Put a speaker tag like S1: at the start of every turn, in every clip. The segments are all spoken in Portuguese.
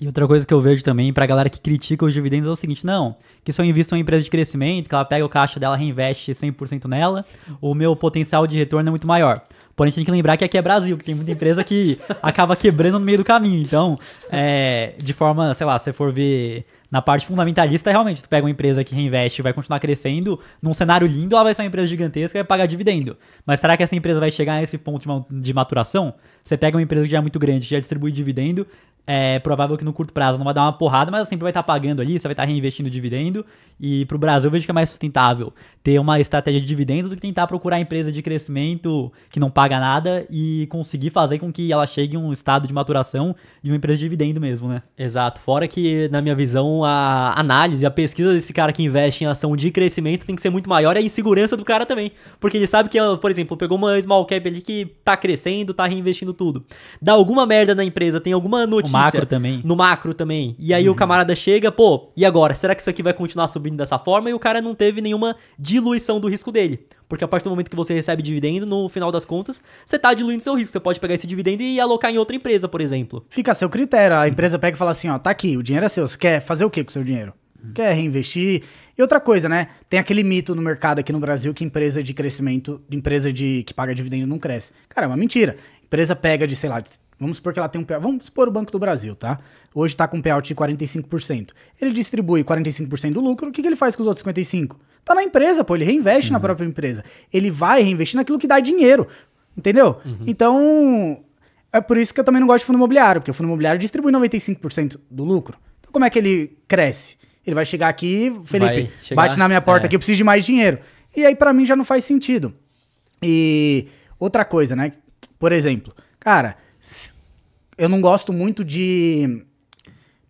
S1: E outra coisa que eu vejo também pra galera que critica os dividendos é o seguinte: não, que se eu invisto em uma empresa de crescimento, que ela pega o caixa dela, reinveste 100% nela, o meu potencial de retorno é muito maior. Porém, a gente tem que lembrar que aqui é Brasil, que tem muita empresa que acaba quebrando no meio do caminho. Então, é, de forma, sei lá, se você for ver na parte fundamentalista, realmente, tu pega uma empresa que reinveste e vai continuar crescendo, num cenário lindo, ela vai ser uma empresa gigantesca e vai pagar dividendo. Mas será que essa empresa vai chegar a esse ponto de maturação? Você pega uma empresa que já é muito grande, que já distribui dividendo, é provável que no curto prazo não vai dar uma porrada, mas sempre vai estar tá pagando ali, você vai estar tá reinvestindo dividendo. E para o Brasil, eu vejo que é mais sustentável ter uma estratégia de dividendo do que tentar procurar empresa de crescimento que não paga nada e conseguir fazer com que ela chegue em um estado de maturação de uma empresa de dividendo mesmo, né? Exato. Fora que, na minha visão, a análise, a pesquisa desse cara que investe em ação de crescimento tem que ser muito maior e a insegurança do cara também. Porque ele sabe que, por exemplo, pegou uma small cap ali que tá crescendo, tá reinvestindo tudo. Dá alguma merda na empresa, tem alguma notícia. Uma macro também. No macro também. E aí uhum. o camarada chega, pô, e agora? Será que isso aqui vai continuar subindo dessa forma? E o cara não teve nenhuma diluição do risco dele. Porque a partir do momento que você recebe dividendo, no final das contas, você está diluindo seu risco. Você pode pegar esse dividendo e alocar em outra empresa, por exemplo.
S2: Fica a seu critério. A empresa pega e fala assim: ó, tá aqui, o dinheiro é seu. Você quer fazer o que com o seu dinheiro? Uhum. Quer reinvestir? E outra coisa, né? Tem aquele mito no mercado aqui no Brasil que empresa de crescimento, empresa de que paga dividendo não cresce. Cara, é uma mentira. Empresa pega de, sei lá, Vamos supor que ela tem um payout. Vamos supor o Banco do Brasil, tá? Hoje está com um payout de 45%. Ele distribui 45% do lucro. O que, que ele faz com os outros 55%? Tá na empresa, pô. Ele reinveste uhum. na própria empresa. Ele vai reinvestir naquilo que dá dinheiro. Entendeu? Uhum. Então, é por isso que eu também não gosto de fundo imobiliário, porque o fundo imobiliário distribui 95% do lucro. Então, como é que ele cresce? Ele vai chegar aqui, Felipe, chegar, bate na minha porta é. aqui, eu preciso de mais dinheiro. E aí, para mim, já não faz sentido. E outra coisa, né? Por exemplo, cara eu não gosto muito de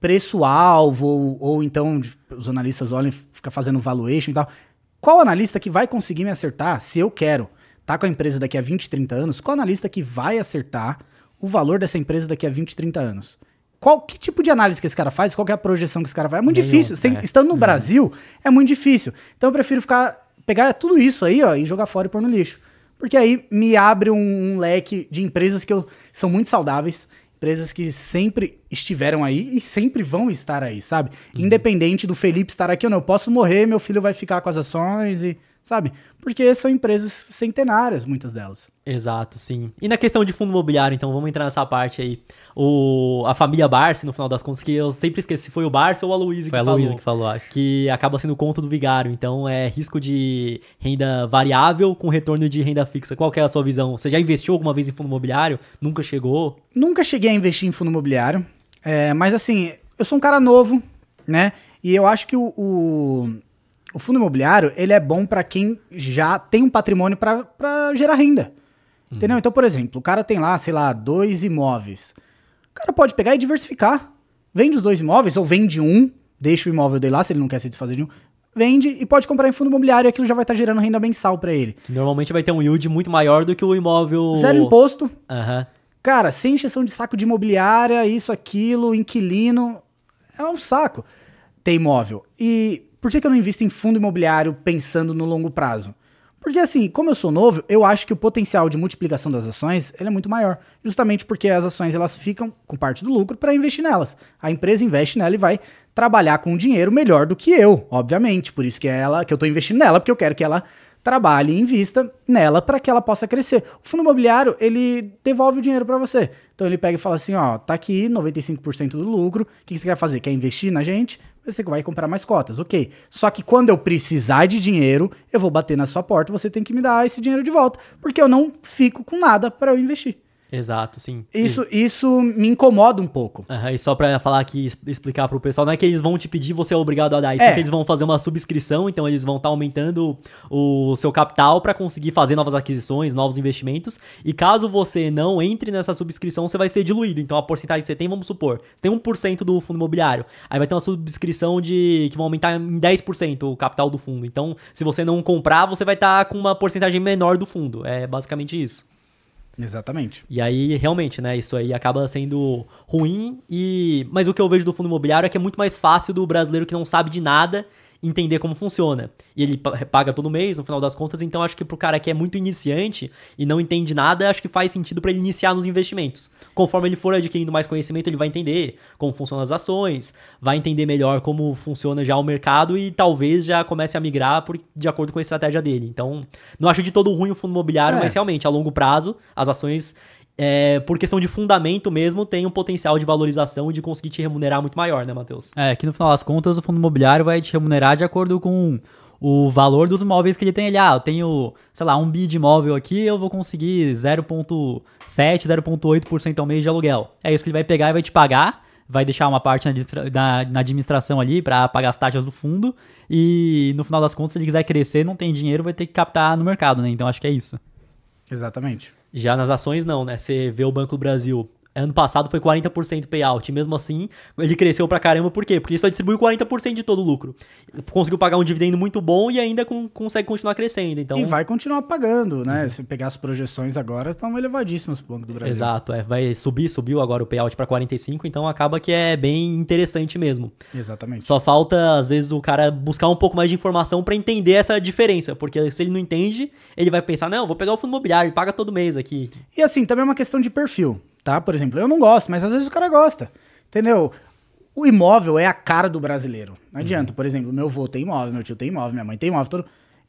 S2: preço-alvo, ou, ou então os analistas olham e ficam fazendo valuation e tal. Qual analista que vai conseguir me acertar se eu quero estar tá com a empresa daqui a 20, 30 anos? Qual analista que vai acertar o valor dessa empresa daqui a 20, 30 anos? Qual, que tipo de análise que esse cara faz? Qual é a projeção que esse cara faz? É muito Nenhum, difícil. Sem, é. Estando no uhum. Brasil, é muito difícil. Então eu prefiro ficar pegar tudo isso aí ó, e jogar fora e pôr no lixo. Porque aí me abre um, um leque de empresas que eu, são muito saudáveis, empresas que sempre estiveram aí e sempre vão estar aí, sabe? Uhum. Independente do Felipe estar aqui ou não, eu posso morrer, meu filho vai ficar com as ações e sabe? Porque são empresas centenárias, muitas delas.
S1: Exato, sim. E na questão de fundo imobiliário, então, vamos entrar nessa parte aí. O, a família Barsi, no final das contas, que eu sempre esqueci se foi o Barsi ou a Luísa que falou. Foi a Luísa que falou, acho. Que acaba sendo o conto do vigário. Então, é risco de renda variável com retorno de renda fixa. Qual é a sua visão? Você já investiu alguma vez em fundo imobiliário? Nunca chegou? Nunca cheguei a investir em fundo imobiliário. É, mas,
S2: assim, eu sou um cara novo, né? E eu acho que o, o o fundo imobiliário, ele é bom para quem já tem um patrimônio para gerar renda. Uhum. Entendeu? Então, por exemplo, o cara tem lá, sei lá, dois imóveis. O cara pode pegar e diversificar. Vende os dois imóveis, ou vende um, deixa o imóvel dele lá, se ele não quer se desfazer de um. Vende e pode comprar em fundo imobiliário e aquilo já vai estar tá gerando renda mensal para ele.
S1: normalmente vai ter um yield muito maior do que o imóvel. Zero imposto. Uhum.
S2: Cara, sem exceção de saco de imobiliária, isso, aquilo, inquilino. É um saco ter imóvel. E por que, que eu não invisto em fundo imobiliário pensando no longo prazo? Porque assim, como eu sou novo, eu acho que o potencial de multiplicação das ações é muito maior, justamente porque as ações elas ficam com parte do lucro para investir nelas. A empresa investe nela e vai trabalhar com o dinheiro melhor do que eu, obviamente. Por isso que ela, que eu estou investindo nela, porque eu quero que ela trabalhe e invista nela para que ela possa crescer. O fundo imobiliário, ele devolve o dinheiro para você. Então ele pega e fala assim, ó, tá aqui 95% do lucro. O que, que você quer fazer? Quer investir na gente? você vai comprar mais cotas, ok. Só que quando eu precisar de dinheiro, eu vou bater na sua porta, você tem que me dar esse dinheiro de volta, porque eu não fico com nada para eu investir.
S1: Exato, sim. Isso,
S2: isso me incomoda um pouco.
S1: Uhum, e só pra falar aqui, explicar pro pessoal, não é que eles vão te pedir, você é obrigado a dar. Isso é, é que eles vão fazer uma subscrição, então eles vão estar tá aumentando o seu capital para conseguir fazer novas aquisições, novos investimentos. E caso você não entre nessa subscrição, você vai ser diluído. Então a porcentagem que você tem, vamos supor, você tem 1% do fundo imobiliário. Aí vai ter uma subscrição de que vão aumentar em 10% o capital do fundo. Então, se você não comprar, você vai estar tá com uma porcentagem menor do fundo. É basicamente isso. Exatamente. E aí, realmente, né, isso aí acaba sendo ruim e mas o que eu vejo do fundo imobiliário é que é muito mais fácil do brasileiro que não sabe de nada entender como funciona. E ele paga todo mês, no final das contas, então acho que pro cara que é muito iniciante e não entende nada, acho que faz sentido para ele iniciar nos investimentos. Conforme ele for adquirindo mais conhecimento, ele vai entender como funcionam as ações, vai entender melhor como funciona já o mercado e talvez já comece a migrar por, de acordo com a estratégia dele. Então, não acho de todo ruim o fundo imobiliário, é. mas realmente, a longo prazo, as ações é, por questão de fundamento mesmo, tem um potencial de valorização e de conseguir te remunerar muito maior, né, Matheus? É, que no final das contas, o fundo imobiliário vai te remunerar de acordo com o valor dos imóveis que ele tem. ali ah, eu tenho, sei lá, um bi de imóvel aqui, eu vou conseguir 0,7, 0,8% ao mês de aluguel. É isso que ele vai pegar e vai te pagar vai deixar uma parte na, na administração ali para pagar as taxas do fundo e no final das contas, se ele quiser crescer, não tem dinheiro, vai ter que captar no mercado, né? Então acho que é isso. Exatamente. Já nas ações, não, né? Você vê o Banco do Brasil Ano passado foi 40% payout. mesmo assim, ele cresceu pra caramba. Por quê? Porque ele só distribui 40% de todo o lucro. Conseguiu pagar um dividendo muito bom e ainda com, consegue continuar crescendo. Então... E vai
S2: continuar pagando, né? Uhum. Se pegar as projeções agora, estão elevadíssimas
S1: pro Banco do Brasil. Exato, é. Vai subir, subiu agora o payout pra 45%, então acaba que é bem interessante mesmo. Exatamente. Só falta, às vezes, o cara buscar um pouco mais de informação para entender essa diferença. Porque se ele não entende, ele vai pensar, não, vou pegar o fundo imobiliário, paga todo mês aqui.
S2: E assim, também é uma questão de perfil tá? Por exemplo, eu não gosto, mas às vezes o cara gosta, entendeu? O imóvel é a cara do brasileiro. Não adianta, uhum. por exemplo, meu avô tem imóvel, meu tio tem imóvel, minha mãe tem imóvel, todo...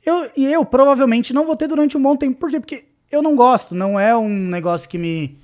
S2: eu, e eu provavelmente não vou ter durante um bom tempo. Por quê? Porque eu não gosto, não é um negócio que me,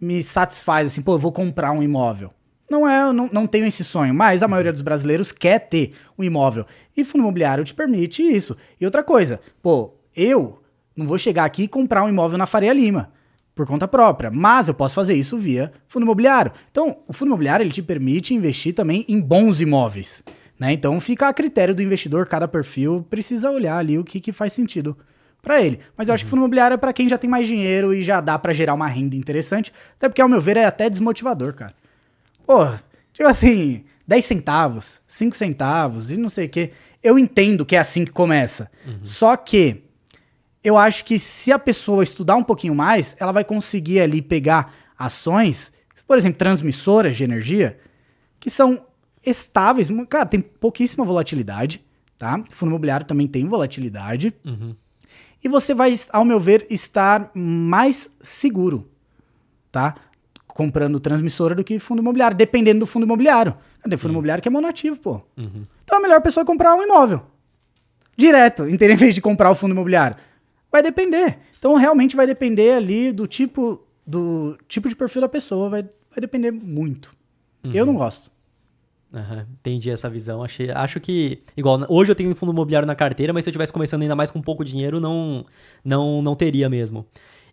S2: me satisfaz, assim, pô, eu vou comprar um imóvel. Não é, não, não tenho esse sonho, mas a maioria dos brasileiros quer ter um imóvel. E fundo imobiliário te permite isso. E outra coisa, pô, eu não vou chegar aqui e comprar um imóvel na Faria Lima por conta própria, mas eu posso fazer isso via fundo imobiliário. Então, o fundo imobiliário ele te permite investir também em bons imóveis, né? Então, fica a critério do investidor, cada perfil precisa olhar ali o que, que faz sentido para ele. Mas eu uhum. acho que uhum. fundo imobiliário é para quem já tem mais dinheiro e já dá para gerar uma renda interessante, até porque ao meu ver é até desmotivador, cara. Pô, tipo assim, 10 centavos, 5 centavos e não sei o quê. Eu entendo que é assim que começa. Uhum. Só que eu acho que se a pessoa estudar um pouquinho mais, ela vai conseguir ali pegar ações, por exemplo, transmissoras de energia, que são estáveis. Cara, tem pouquíssima volatilidade, tá? fundo imobiliário também tem volatilidade. Uhum. E você vai, ao meu ver, estar mais seguro, tá? Comprando transmissora do que fundo imobiliário, dependendo do fundo imobiliário. O fundo imobiliário que é monoativo, pô. Uhum. Então é a melhor pessoa é comprar um imóvel. Direto, em vez de comprar o fundo imobiliário. Vai depender. Então realmente vai depender ali do tipo do tipo de perfil da pessoa, vai, vai depender muito. Uhum. Eu não gosto.
S1: Uhum, entendi essa visão. Achei, acho que. Igual, hoje eu tenho um fundo imobiliário na carteira, mas se eu estivesse começando ainda mais com pouco dinheiro, não, não, não teria mesmo.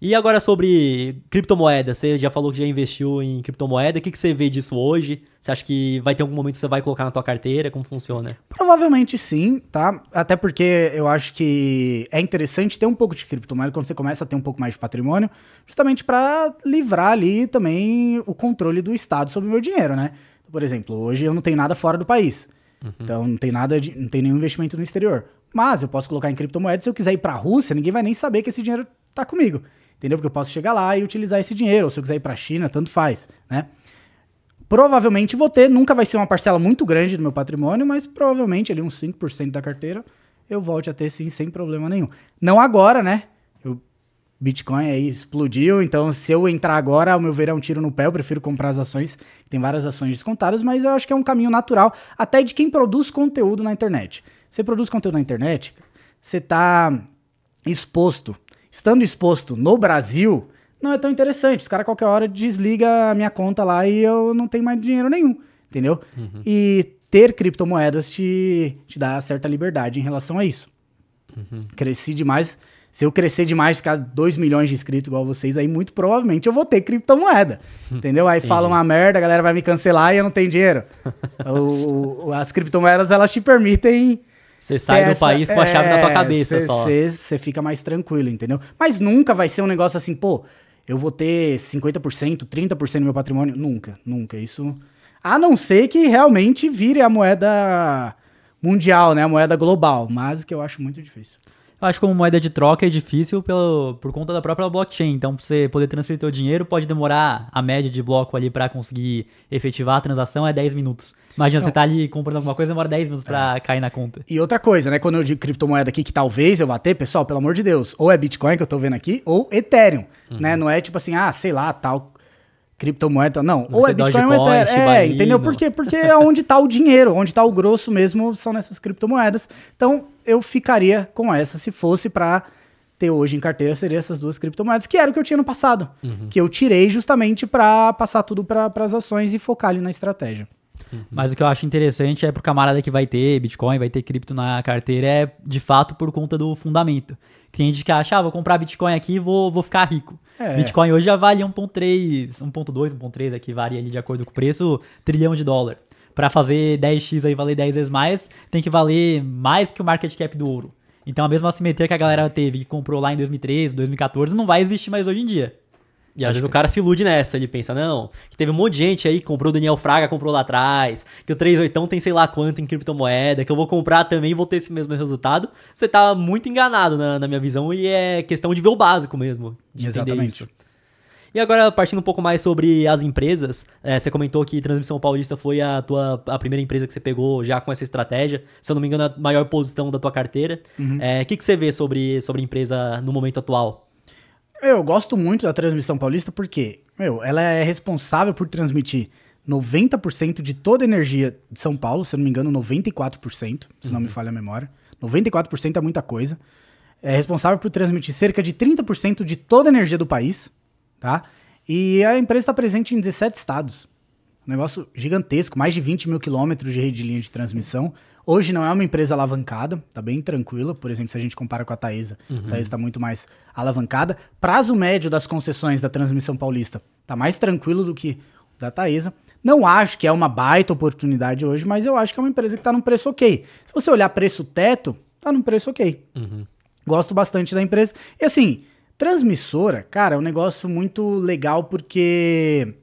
S1: E agora sobre criptomoeda, você já falou que já investiu em criptomoeda, o que, que você vê disso hoje? Você acha que vai ter algum momento que você vai colocar na tua carteira? Como funciona?
S2: Provavelmente sim, tá? Até porque eu acho que é interessante ter um pouco de criptomoeda quando você começa a ter um pouco mais de patrimônio, justamente para livrar ali também o controle do Estado sobre o meu dinheiro, né? Por exemplo, hoje eu não tenho nada fora do país. Uhum. Então não tem nada, de, não tem nenhum investimento no exterior. Mas eu posso colocar em criptomoeda, se eu quiser ir para a Rússia, ninguém vai nem saber que esse dinheiro tá comigo entendeu? Porque eu posso chegar lá e utilizar esse dinheiro, ou se eu quiser ir para a China, tanto faz, né? Provavelmente vou ter, nunca vai ser uma parcela muito grande do meu patrimônio, mas provavelmente ali uns 5% da carteira eu volte a ter sim, sem problema nenhum. Não agora, né? O Bitcoin aí explodiu, então se eu entrar agora, o meu verão é um tiro no pé, eu prefiro comprar as ações, tem várias ações descontadas, mas eu acho que é um caminho natural, até de quem produz conteúdo na internet. Você produz conteúdo na internet, você está exposto estando exposto no Brasil, não é tão interessante. Os caras, qualquer hora, desliga a minha conta lá e eu não tenho mais dinheiro nenhum, entendeu? Uhum. E ter criptomoedas te, te dá certa liberdade em relação a isso. Uhum. Cresci demais. Se eu crescer demais, ficar 2 milhões de inscritos igual vocês, aí muito provavelmente eu vou ter criptomoeda. entendeu? Aí fala uma merda, a galera vai me cancelar e eu não tenho dinheiro. o, as criptomoedas, elas te permitem
S1: você sai essa, do país com a chave é, na tua é, cabeça cê, só. Você
S2: fica mais tranquilo, entendeu? Mas nunca vai ser um negócio assim, pô, eu vou ter 50%, 30% do meu patrimônio. Nunca, nunca. Isso. A não ser que realmente vire a moeda mundial, né? A moeda global. Mas que eu acho muito difícil.
S1: Acho que como moeda de troca é difícil pelo, por conta da própria blockchain. Então, pra você poder transferir seu dinheiro, pode demorar a média de bloco ali para conseguir efetivar a transação é 10 minutos. Imagina, Não. você tá ali comprando alguma coisa, demora 10 minutos para é. cair na conta. E outra coisa, né? Quando eu
S2: digo criptomoeda aqui, que talvez eu vá ter, pessoal, pelo amor de Deus, ou é Bitcoin que eu tô vendo aqui, ou Ethereum, uhum. né? Não é tipo assim, ah, sei lá, tal criptomoeda, não. ou é Bitcoin ou é É, entendeu? Por quê? Porque é onde está o dinheiro, onde está o grosso mesmo, são nessas criptomoedas. Então, eu ficaria com essa se fosse para ter hoje em carteira seria essas duas criptomoedas, que era o que eu tinha no passado, uhum. que eu tirei justamente para passar tudo para as ações e focar ali na estratégia.
S1: Uhum. Mas o que eu acho interessante é pro camarada que vai ter Bitcoin, vai ter cripto na carteira, é de fato por conta do fundamento. Tem gente que acha, ah, vou comprar Bitcoin aqui e vou, vou ficar rico. É. Bitcoin hoje já vale 1.3, 1.2, 1.3 aqui, varia ali de acordo com o preço, trilhão de dólar. Para fazer 10x aí valer 10 vezes mais, tem que valer mais que o market cap do ouro. Então a mesma assimetria que a galera teve, que comprou lá em 2013, 2014, não vai existir mais hoje em dia. E às Acho vezes que... o cara se ilude nessa, ele pensa, não, que teve um monte de gente aí que comprou Daniel Fraga, comprou lá atrás, que o 38 tem sei lá quanto em criptomoeda, que eu vou comprar também e vou ter esse mesmo resultado. Você tá muito enganado na, na minha visão e é questão de ver o básico mesmo, de Exatamente. entender isso. E agora, partindo um pouco mais sobre as empresas, é, você comentou que Transmissão Paulista foi a tua a primeira empresa que você pegou já com essa estratégia. Se eu não me engano, é a maior posição da tua carteira. O uhum. é, que, que você vê sobre, sobre a empresa no momento atual?
S2: Eu gosto muito da transmissão paulista porque, meu, ela é responsável por transmitir 90% de toda a energia de São Paulo, se eu não me engano, 94%, se uhum. não me uhum. falha a memória. 94% é muita coisa. É responsável por transmitir cerca de 30% de toda a energia do país, tá? E a empresa está presente em 17 estados negócio gigantesco, mais de 20 mil quilômetros de rede de linha de transmissão. Hoje não é uma empresa alavancada, tá bem tranquila. Por exemplo, se a gente compara com a Taesa, uhum. a Taesa está muito mais alavancada. Prazo médio das concessões da transmissão paulista tá mais tranquilo do que da Taesa. Não acho que é uma baita oportunidade hoje, mas eu acho que é uma empresa que está num preço ok. Se você olhar preço teto, tá num preço ok. Uhum. Gosto bastante da empresa. E assim, transmissora, cara, é um negócio muito legal porque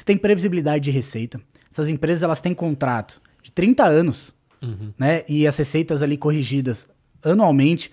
S2: você tem previsibilidade de receita. Essas empresas elas têm contrato de 30 anos, uhum. né? E as receitas ali corrigidas anualmente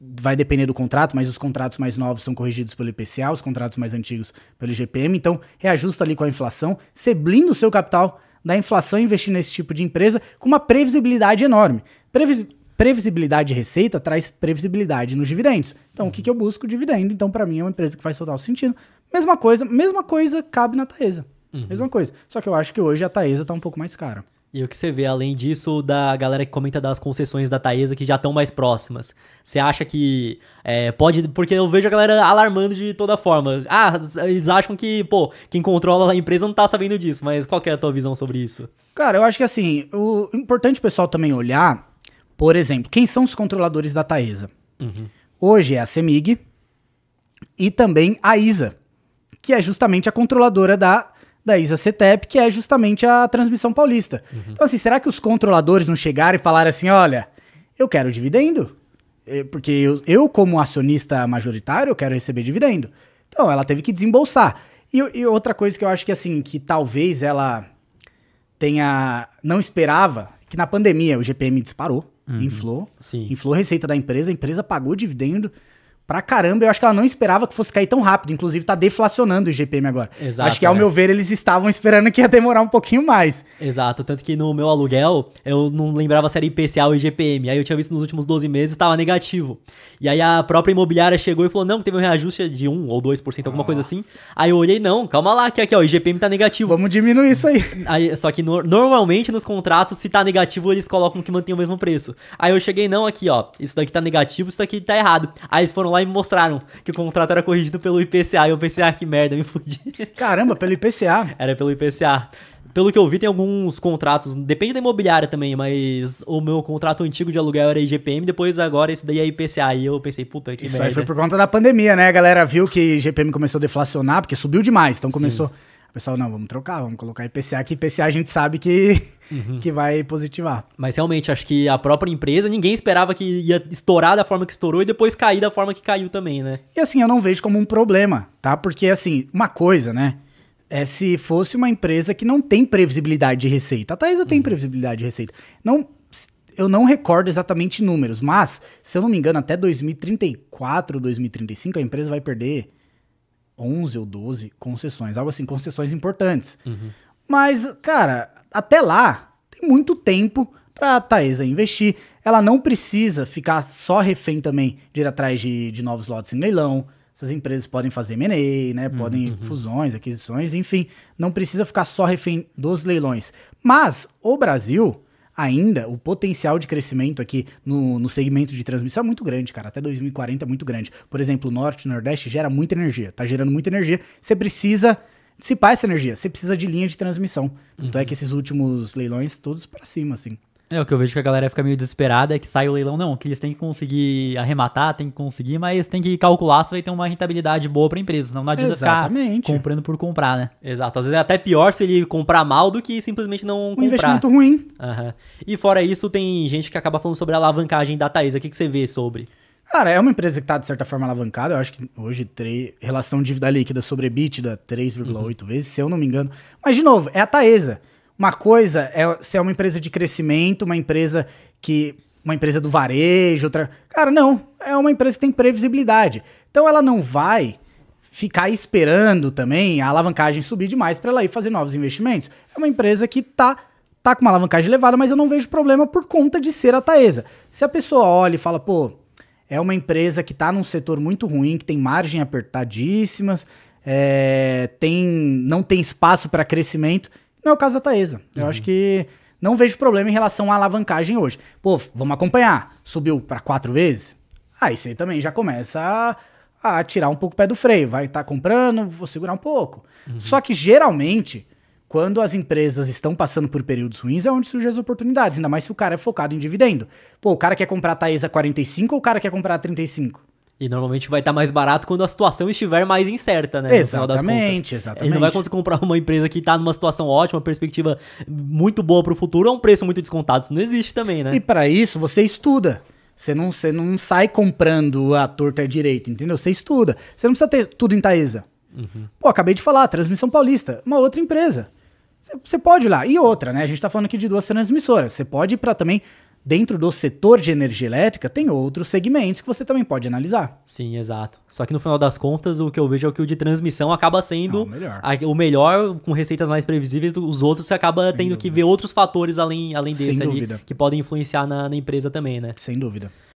S2: vai depender do contrato, mas os contratos mais novos são corrigidos pelo IPCA, os contratos mais antigos pelo IGPM, então reajusta ali com a inflação, você blinda o seu capital da inflação investir nesse tipo de empresa com uma previsibilidade enorme. Previs previsibilidade de receita traz previsibilidade nos dividendos. Então, uhum. o que, uhum. que eu busco? Dividendo. Então, para mim, é uma empresa que faz total sentido. Mesma coisa, mesma coisa cabe na Taesa. Uhum. Mesma coisa. Só que eu acho que hoje a Taesa tá um pouco mais cara.
S1: E o que você vê, além disso, da galera que comenta das concessões da Taesa que já estão mais próximas? Você acha que é, pode. Porque eu vejo a galera alarmando de toda forma. Ah, eles acham que, pô, quem controla a empresa não tá sabendo disso, mas qual é a tua visão sobre isso?
S2: Cara, eu acho que assim, o importante o pessoal também olhar, por exemplo, quem são os controladores da Taesa? Uhum. Hoje é a CEMIG e também a ISA, que é justamente a controladora da da ISA-CETEP, que é justamente a transmissão paulista. Uhum. Então, assim, será que os controladores não chegaram e falaram assim: olha, eu quero dividendo? Eh, porque eu, eu como acionista majoritário, eu quero receber dividendo. Então, ela teve que desembolsar. E, e outra coisa que eu acho que, assim, que talvez ela tenha. não esperava, que na pandemia o GPM disparou, uhum. inflou, Sim. inflou a receita da empresa, a empresa pagou dividendo pra caramba. Eu acho que ela não esperava que fosse cair tão rápido. Inclusive, tá deflacionando o IGPM agora. Exato, acho que, ao é. meu ver, eles estavam esperando que ia demorar um pouquinho mais.
S1: Exato. Tanto que no meu aluguel, eu não lembrava se era IPCA ou IGPM. Aí eu tinha visto nos últimos 12 meses, estava negativo. E aí a própria imobiliária chegou e falou: não, teve um reajuste de 1 ou 2%, alguma Nossa. coisa assim. Aí eu olhei: não, calma lá, que aqui, ó, o IGPM tá negativo. Vamos diminuir isso aí. aí só que no, normalmente nos contratos, se tá negativo, eles colocam que mantém o mesmo preço. Aí eu cheguei: não, aqui, ó, isso daqui tá negativo, isso daqui tá errado. Aí eles foram lá e me mostraram que o contrato era corrigido pelo IPCA. E eu pensei, ah, que merda, me fudi. Caramba, pelo IPCA? Era pelo IPCA. Pelo que eu vi, tem alguns contratos, depende da imobiliária também, mas o meu contrato antigo de aluguel era IGPM, depois agora esse daí é IPCA. E eu pensei, puta que Isso merda. Isso aí foi
S2: por conta da pandemia, né? A galera viu que IGPM começou a deflacionar, porque subiu demais, então começou... Sim o pessoal, não, vamos trocar, vamos colocar IPCA, que IPCA a gente sabe que, uhum. que vai positivar.
S1: Mas realmente, acho que a própria empresa, ninguém esperava que ia estourar da forma que estourou e depois cair da forma que caiu também, né?
S2: E assim, eu não vejo como um problema, tá? Porque assim, uma coisa, né? É se fosse uma empresa que não tem previsibilidade de receita. A Taesa uhum. tem previsibilidade de receita. Não, eu não recordo exatamente números, mas, se eu não me engano, até 2034, 2035, a empresa vai perder 11 ou 12 concessões, algo assim, concessões importantes. Uhum. Mas, cara, até lá tem muito tempo para a Taesa investir. Ela não precisa ficar só refém também de ir atrás de, de novos lotes em leilão. Essas empresas podem fazer M&A, né? Uhum, podem uhum. fusões, aquisições, enfim. Não precisa ficar só refém dos leilões. Mas o Brasil, ainda o potencial de crescimento aqui no, no segmento de transmissão é muito grande, cara. Até 2040 é muito grande. Por exemplo, o Norte e o Nordeste gera muita energia, tá gerando muita energia. Você precisa dissipar essa energia, você precisa de linha de transmissão. Então é uhum. que esses últimos leilões todos para cima, assim.
S1: É, o que eu vejo que a galera fica meio desesperada é que sai o leilão, não, que eles têm que conseguir arrematar, tem que conseguir, mas tem que calcular se vai ter uma rentabilidade boa pra empresa, senão não adianta Exatamente. ficar comprando por comprar, né? Exato, às vezes é até pior se ele comprar mal do que simplesmente não um comprar. Um investimento ruim. Uhum. E fora isso, tem gente que acaba falando sobre a alavancagem da Thaís, o que, que você vê sobre?
S2: Cara, é uma empresa que tá, de certa forma, alavancada, eu acho que hoje, tre... relação dívida líquida sobre EBITDA, 3,8 uhum. vezes, se eu não me engano. Mas, de novo, é a Taesa. Uma coisa é se é uma empresa de crescimento, uma empresa que. Uma empresa do varejo, outra. Cara, não. É uma empresa que tem previsibilidade. Então ela não vai ficar esperando também a alavancagem subir demais para ela ir fazer novos investimentos. É uma empresa que tá tá com uma alavancagem elevada, mas eu não vejo problema por conta de ser a Taesa. Se a pessoa olha e fala, pô, é uma empresa que tá num setor muito ruim, que tem margem apertadíssimas, é, tem, não tem espaço para crescimento, não é o caso da Taesa. Eu acho uhum. que não vejo problema em relação à alavancagem hoje. Pô, vamos acompanhar. Subiu para quatro vezes? Aí você também já começa a, a, tirar um pouco o pé do freio. Vai estar tá comprando, vou segurar um pouco. Uhum. Só que geralmente, quando as empresas estão passando por períodos ruins, é onde surgem as oportunidades. Ainda mais se o cara é focado em dividendo. Pô, o cara quer comprar a Taesa
S1: 45 ou o cara quer comprar a 35? E normalmente vai estar tá mais barato quando a situação estiver mais incerta, né? Exatamente, exatamente. Ele não vai conseguir comprar uma empresa que está numa situação ótima, perspectiva muito boa para o futuro, a é um preço muito descontado. Isso não existe também, né? E para isso, você estuda. Você não,
S2: você não sai comprando a torta direito, entendeu? Você estuda. Você não precisa ter tudo em Taesa. Uhum. Pô, acabei de falar, Transmissão Paulista, uma outra empresa. Você pode ir lá. E outra, né? A gente está falando aqui de duas transmissoras. Você pode ir para também dentro do setor de energia elétrica, tem outros segmentos que você também pode analisar.
S1: Sim, exato. Só que no final das contas, o que eu vejo é que o de transmissão acaba sendo ah, o, melhor. A, o, melhor. com receitas mais previsíveis, os outros você acaba Sem tendo dúvida. que ver outros fatores além, além desse ali, que podem influenciar na, na empresa também, né? Sem dúvida.